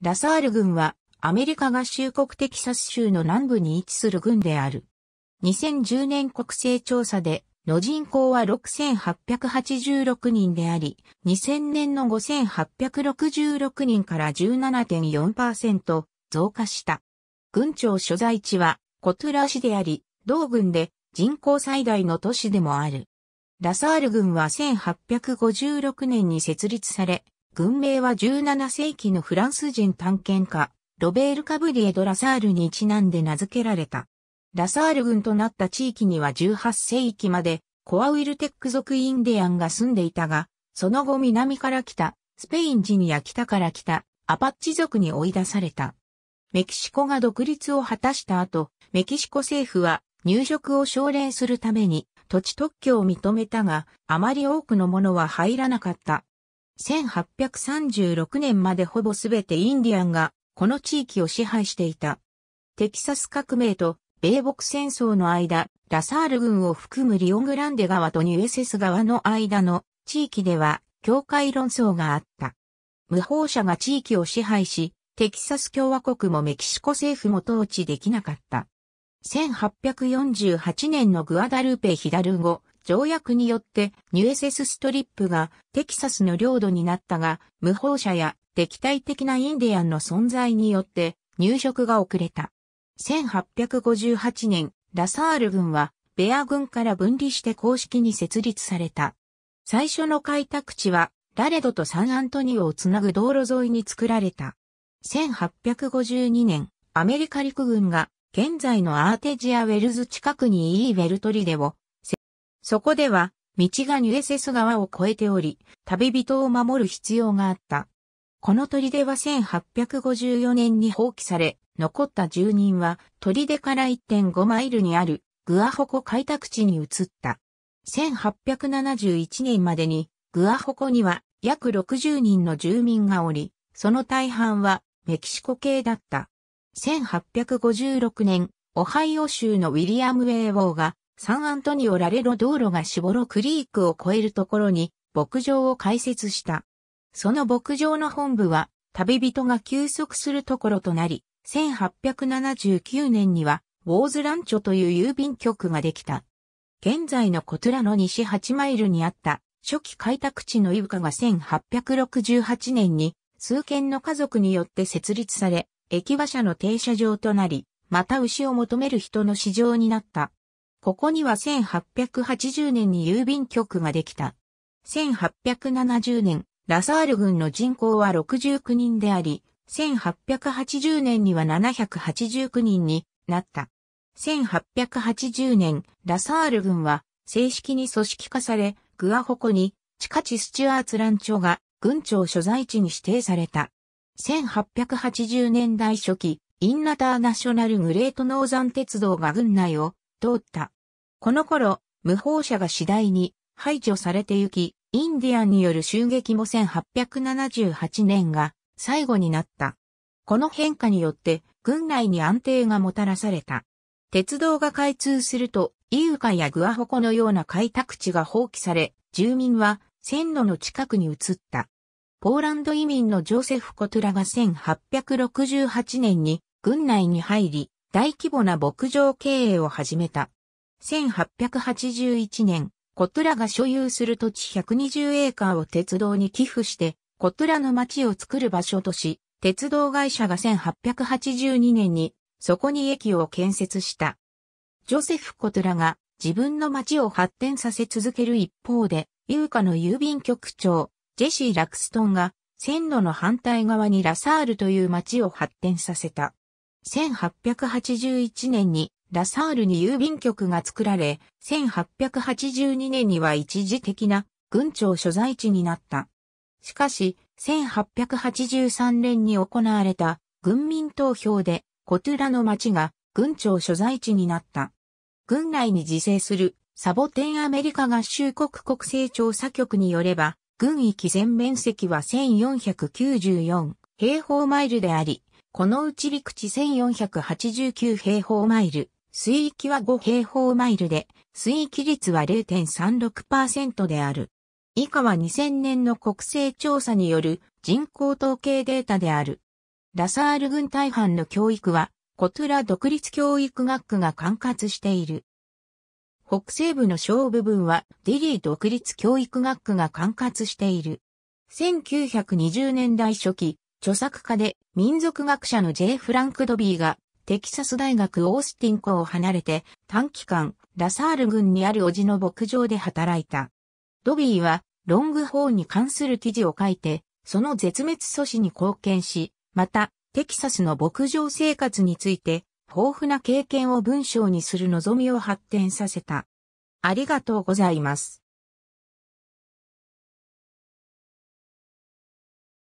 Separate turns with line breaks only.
ラサール軍はアメリカ合衆国テキサス州の南部に位置する軍である。2010年国勢調査での人口は6886人であり、2000年の5866人から17.4%増加した。軍庁所在地はコトゥラ市であり、同軍で人口最大の都市でもある。ラサール軍は1856年に設立され、軍名は17世紀のフランス人探検家、ロベール・カブリエ・ド・ラサールにちなんで名付けられた。ラサール軍となった地域には18世紀までコアウィルテック族インディアンが住んでいたが、その後南から来たスペイン人や北から来たアパッチ族に追い出された。メキシコが独立を果たした後、メキシコ政府は入植を奨励するために土地特許を認めたが、あまり多くのものは入らなかった。1836年までほぼすべてインディアンがこの地域を支配していた。テキサス革命と米北戦争の間、ラサール軍を含むリオグランデ川とニュエセス川の間の地域では境界論争があった。無法者が地域を支配し、テキサス共和国もメキシコ政府も統治できなかった。1848年のグアダルーペ・ヒダルゴ、条約によってニュエセスストリップがテキサスの領土になったが、無法者や敵対的なインディアンの存在によって入植が遅れた。1858年、ラサール軍はベア軍から分離して公式に設立された。最初の開拓地はラレドとサンアントニオをつなぐ道路沿いに作られた。1852年、アメリカ陸軍が現在のアーテジアウェルズ近くにイーウェルトリデをそこでは、道がニュエセス川を越えており、旅人を守る必要があった。この砦は1854年に放棄され、残った住人は砦から1.5マイルにあるグアホコ開拓地に移った。1871年までにグアホコには約60人の住民がおり、その大半はメキシコ系だった。1856年、オハイオ州のウィリアム・ウェイウォーがサンアントニオ・ラレロ道路がシボロクリークを越えるところに牧場を開設した。その牧場の本部は旅人が休息するところとなり、1879年にはウォーズランチョという郵便局ができた。現在のコトラの西8マイルにあった初期開拓地のイブカが1868年に数件の家族によって設立され、駅馬車の停車場となり、また牛を求める人の市場になった。ここには1880年に郵便局ができた。1870年、ラサール軍の人口は69人であり、1880年には789人になった。1880年、ラサール軍は正式に組織化され、グアホコに地下地スチュアーツチョが軍庁所在地に指定された。1880年代初期、インナターナショナルグレートノーザン鉄道が軍内を通った。この頃、無法者が次第に排除されてゆき、インディアンによる襲撃も1878年が最後になった。この変化によって軍内に安定がもたらされた。鉄道が開通すると、イウカやグアホコのような開拓地が放棄され、住民は線路の近くに移った。ポーランド移民のジョセフ・コトラが1868年に軍内に入り、大規模な牧場経営を始めた。1881年、コトラが所有する土地120エーカーを鉄道に寄付して、コトラの町を作る場所とし、鉄道会社が1882年に、そこに駅を建設した。ジョセフ・コトラが自分の町を発展させ続ける一方で、ユーカの郵便局長、ジェシー・ラクストンが、線路の反対側にラサールという町を発展させた。1881年にラサールに郵便局が作られ、1882年には一時的な軍庁所在地になった。しかし、1883年に行われた軍民投票でコトゥラの町が軍庁所在地になった。軍内に自生するサボテンアメリカ合衆国国勢調査局によれば、軍域全面積は1494平方マイルであり、このうち陸地1489平方マイル、水域は5平方マイルで、水域率は0.36%である。以下は2000年の国勢調査による人口統計データである。ラサール軍大半の教育は、コトゥラ独立教育学区が管轄している。北西部の小部分はディリー独立教育学区が管轄している。1920年代初期、著作家で民族学者の J. フランク・ドビーがテキサス大学オースティン校を離れて、短期間、ラサール郡にあるおじの牧場で働いた。ドビーは、ロングホーンに関する記事を書いて、その絶滅阻止に貢献し、また、テキサスの牧場生活について、豊富な経験を文章にする望みを発展させた。ありがとうございます。